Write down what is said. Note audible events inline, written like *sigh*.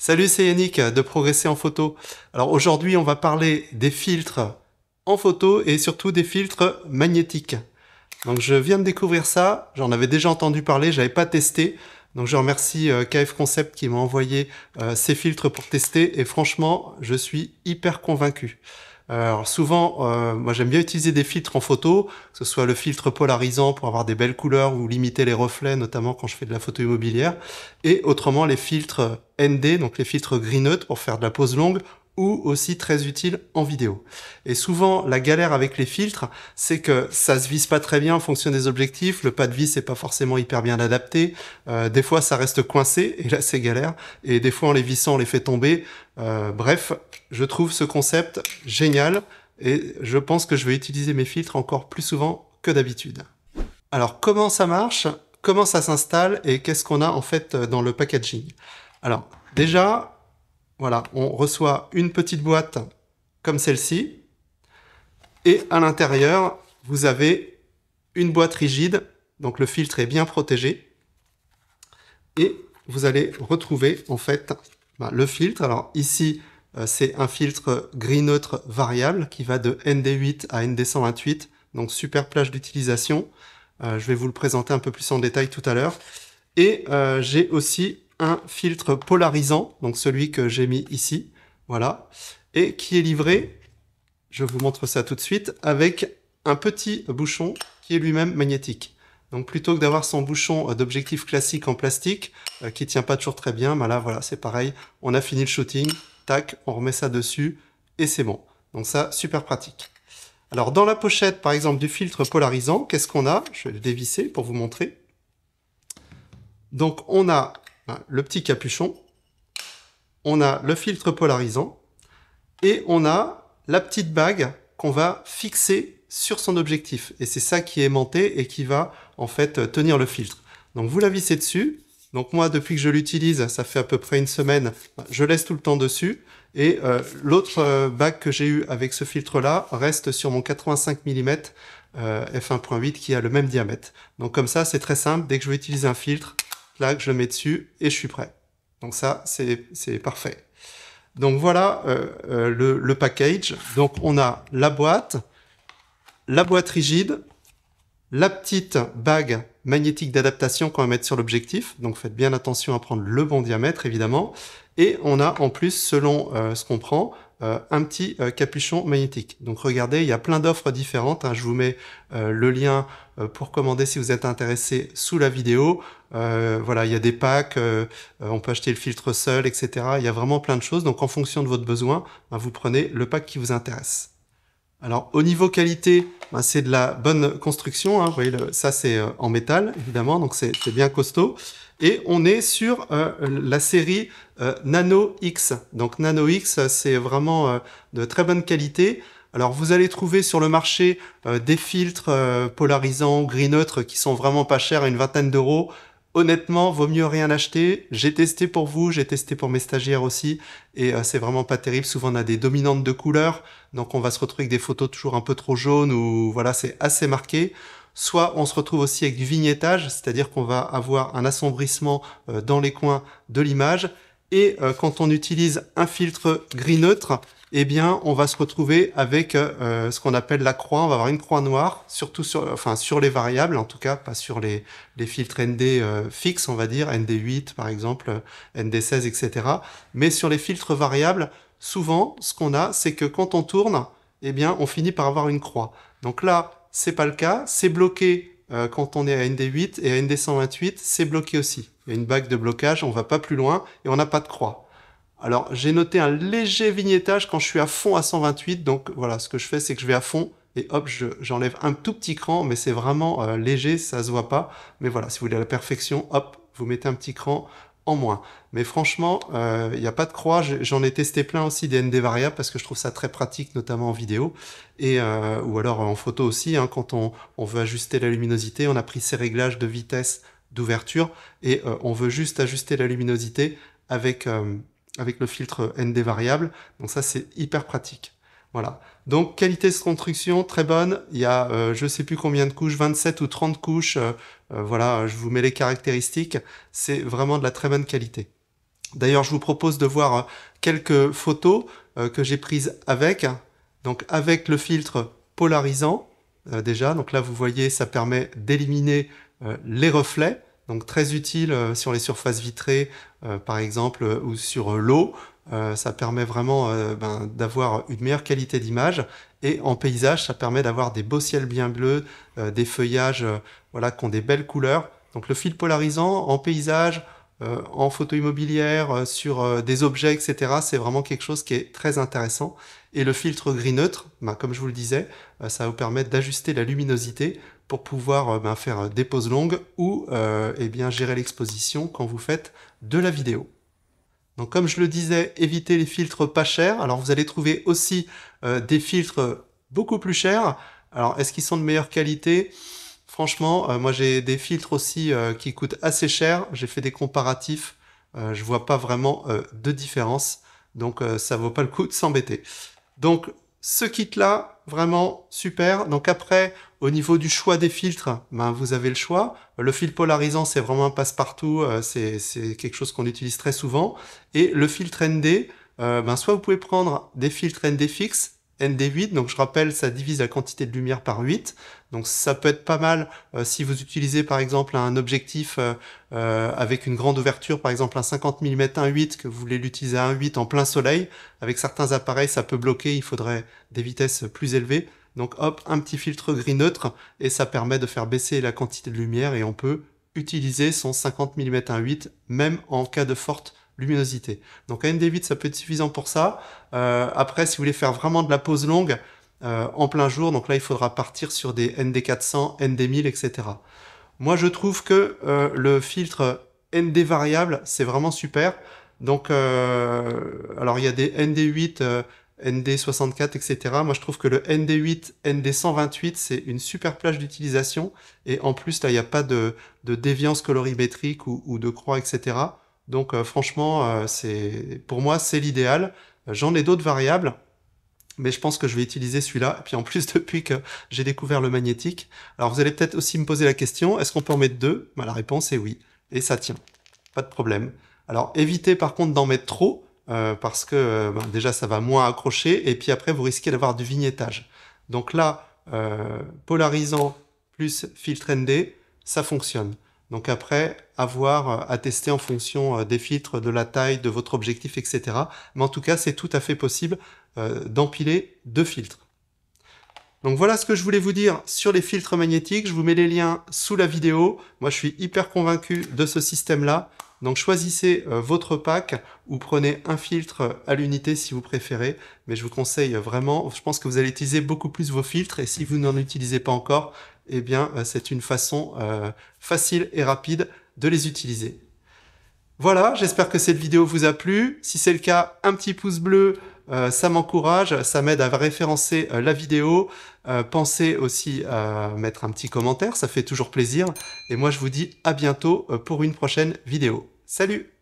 Salut, c'est Yannick de Progresser en photo. Alors aujourd'hui, on va parler des filtres en photo et surtout des filtres magnétiques. Donc je viens de découvrir ça, j'en avais déjà entendu parler, j'avais pas testé. Donc je remercie euh, KF Concept qui m'a envoyé euh, ces filtres pour tester et franchement, je suis hyper convaincu. Euh, alors souvent, euh, moi j'aime bien utiliser des filtres en photo, que ce soit le filtre polarisant pour avoir des belles couleurs ou limiter les reflets, notamment quand je fais de la photo immobilière, et autrement les filtres ND, donc les filtres gris pour faire de la pose longue ou aussi très utile en vidéo. Et souvent, la galère avec les filtres, c'est que ça se vise pas très bien en fonction des objectifs, le pas de vis n'est pas forcément hyper bien adapté, euh, des fois ça reste coincé, et là c'est galère, et des fois en les vissant, on les fait tomber. Euh, bref, je trouve ce concept génial, et je pense que je vais utiliser mes filtres encore plus souvent que d'habitude. Alors comment ça marche, comment ça s'installe, et qu'est-ce qu'on a en fait dans le packaging Alors déjà, voilà, on reçoit une petite boîte comme celle-ci. Et à l'intérieur, vous avez une boîte rigide, donc le filtre est bien protégé. Et vous allez retrouver en fait ben, le filtre. Alors ici, euh, c'est un filtre gris neutre variable qui va de ND8 à ND128, donc super plage d'utilisation. Euh, je vais vous le présenter un peu plus en détail tout à l'heure. Et euh, j'ai aussi un filtre polarisant, donc celui que j'ai mis ici, voilà, et qui est livré, je vous montre ça tout de suite, avec un petit bouchon qui est lui-même magnétique. Donc plutôt que d'avoir son bouchon euh, d'objectif classique en plastique, euh, qui tient pas toujours très bien, mais ben là voilà, c'est pareil, on a fini le shooting, tac, on remet ça dessus, et c'est bon. Donc ça, super pratique. Alors dans la pochette, par exemple, du filtre polarisant, qu'est-ce qu'on a Je vais le dévisser pour vous montrer. Donc on a bah, le petit capuchon, on a le filtre polarisant et on a la petite bague qu'on va fixer sur son objectif. Et c'est ça qui est aimanté et qui va en fait tenir le filtre. Donc vous la vissez dessus. Donc moi, depuis que je l'utilise, ça fait à peu près une semaine, bah, je laisse tout le temps dessus. Et euh, l'autre euh, bague que j'ai eu avec ce filtre-là reste sur mon 85 mm f1.8 qui a le même diamètre. Donc comme ça, c'est très simple. Dès que je vais utiliser un filtre, que je le mets dessus et je suis prêt. Donc ça, c'est parfait. Donc voilà euh, euh, le, le, package. Donc on a la boîte, la boîte rigide, la petite bague magnétique d'adaptation qu'on va mettre sur l'objectif. Donc faites bien attention à prendre le bon diamètre, évidemment. Et on a en plus, selon euh, ce qu'on prend, euh, un petit euh, capuchon magnétique. Donc regardez, il y a plein d'offres différentes. Hein. Je vous mets euh, le lien pour commander si vous êtes intéressé sous la vidéo. voilà, il y a des packs, on peut acheter le filtre seul, etc. Il y a vraiment plein de choses. Donc en fonction de votre besoin, ben, vous prenez le pack qui vous intéresse. Alors au niveau qualité, ben, c'est de la bonne construction. Hein. Vous voyez, ça c'est euh, en métal évidemment, donc c'est bien costaud. Et on est sur euh, la série euh, Nano X. Donc Nano X, c'est vraiment de très bonne qualité. Alors vous allez trouver sur le marché des filtres polarisants gris neutre qui sont vraiment pas chers à une vingtaine d'euros honnêtement, vaut mieux rien acheter. J'ai testé pour vous, j'ai testé pour mes stagiaires aussi, et euh, c'est vraiment pas terrible. Souvent, on a des dominantes de couleurs, donc on va se retrouver avec des photos toujours un peu trop jaunes, ou voilà, c'est assez marqué. Soit on se retrouve aussi avec du vignettage, c'est-à-dire qu'on va avoir un assombrissement euh, dans les coins de l'image. Et euh, quand on utilise un filtre gris neutre, eh bien, on va se retrouver avec euh, euh, ce qu'on appelle la croix. On va avoir une croix noire, surtout sur, sur les variables, en tout cas, pas sur les, filtres ND euh, fixes, on va dire, ND8 par exemple, ND16, etc. Mais sur les filtres variables, souvent, ce qu'on a, c'est que quand on tourne, eh bien, on finit par avoir une croix. Donc là, c'est pas le cas, c'est bloqué quand on est à ND8 et à ND128, c'est bloqué aussi. Il y a une bague de blocage, on va pas plus loin et on n'a pas de croix. Alors, j'ai noté un léger vignettage quand je suis à fond à 128. Donc, voilà, ce que je fais, c'est que je vais à fond et hop, j'enlève un tout petit cran, mais c'est vraiment euh, léger, ça se voit pas. Mais voilà, si vous voulez la perfection, hop, vous mettez un petit cran en moins. Mais franchement, euh, il n'y a pas de croix. J'en ai testé plein aussi des ND variables parce que je trouve ça très pratique, notamment en vidéo et euh, ou alors en photo aussi. Hein, quand on, on veut ajuster la luminosité, on a pris ces réglages de vitesse d'ouverture et on veut juste ajuster la luminosité avec avec le filtre ND variable. Donc ça, c'est hyper pratique. Voilà. Donc, qualité de construction, très bonne. Il y a, je euh, je sais plus combien de couches, 27 ou 30 couches. Euh, euh, voilà, je vous mets les caractéristiques. C'est vraiment de la très bonne qualité. D'ailleurs, je vous propose de voir quelques photos que j'ai prises avec. Donc, avec le filtre polarisant, déjà. Donc là, vous voyez, ça permet d'éliminer les reflets. Donc très utile euh, sur les surfaces vitrées, euh, par exemple, euh, ou sur l'eau. ça permet vraiment ben, d'avoir une meilleure qualité d'image. Et en paysage, ça permet d'avoir des beaux ciels bien bleus, des feuillages voilà, qui ont des belles couleurs. Donc le fil polarisant en paysage, en photo immobilière, sur des objets, etc. C'est vraiment quelque chose qui est très intéressant. Et le filtre gris neutre, ben, comme je vous le disais, ça vous permet d'ajuster la luminosité pour pouvoir euh, ben, faire des pauses longues ou euh, eh bien, gérer l'exposition quand vous faites de la vidéo. Donc comme je le disais, évitez les filtres pas chers. Alors vous allez trouver aussi euh, des filtres beaucoup plus chers. Alors est-ce qu'ils sont de meilleure qualité Franchement, moi j'ai des filtres aussi qui coûtent assez cher. J'ai fait des comparatifs. je vois pas vraiment de différence. Donc ça vaut pas le coup de s'embêter. Donc ce kit là, vraiment super. Donc après, au niveau du choix des filtres, ben vous avez le choix. Le fil polarisant, c'est vraiment un passe-partout, euh, c'est quelque chose qu'on utilise très souvent. Et le filtre ND, euh, ben soit vous pouvez prendre des filtres ND fixes, ND8, donc je rappelle, ça divise la quantité de lumière par 8, donc ça peut être pas mal euh, si vous utilisez par exemple un objectif euh, euh, avec une grande ouverture, par exemple un 50 mm 1.8, que vous voulez l'utiliser à 1.8 en plein soleil, avec certains appareils ça peut bloquer, il faudrait des vitesses plus élevées, donc hop, un petit filtre gris neutre, et ça permet de faire baisser la quantité de lumière, et on peut utiliser son 50 mm 1.8 même en cas de forte luminosité. Donc un ND8, ça peut être suffisant pour ça. Euh, après, si vous voulez faire vraiment de la pause longue, euh, en plein jour, donc là, il faudra partir sur des ND400, ND1000, etc. Moi, je trouve que le filtre ND variable, c'est vraiment super. Donc, alors il y a des ND8, ND64, etc. Moi, je trouve que le ND8, ND128, c'est une super plage d'utilisation. Et en plus, là, il n'y a pas de, de déviance colorimétrique ou, ou de croix, etc. Donc euh, franchement, euh, pour moi c'est l'idéal. J'en ai d'autres variables, mais je pense que je vais utiliser celui-là. Et puis en plus, *laughs* depuis que j'ai découvert le magnétique, alors vous allez peut-être aussi me poser la question est-ce qu'on peut en mettre deux bah, La réponse est oui, et ça tient, pas de problème. Alors évitez par contre d'en mettre trop. Euh, parce que bah, déjà ça va moins accrocher et puis après vous risquez d'avoir du vignettage. Donc là, polarisant plus filtre ND, ça fonctionne. Donc après, avoir à euh, tester en fonction euh, des filtres, de la taille, de votre objectif, etc. Mais en tout cas, c'est tout à fait possible euh, d'empiler deux filtres. Donc voilà ce que je voulais vous dire sur les filtres magnétiques. Je vous mets les liens sous la vidéo. Moi, je suis hyper convaincu de ce système-là. Donc choisissez votre pack ou prenez un filtre à l'unité si vous préférez. Mais je vous conseille vraiment, je pense que vous allez utiliser beaucoup plus vos filtres et si vous n'en utilisez pas encore, eh bien, euh, c'est une façon euh, facile et rapide de les utiliser. Voilà, j'espère que cette vidéo vous a plu. Si c'est le cas, un petit pouce bleu, euh, ça m'encourage, ça m'aide à référencer la vidéo. pensez aussi à mettre un petit commentaire, ça fait toujours plaisir. Et moi, je vous dis à bientôt pour une prochaine vidéo. Salut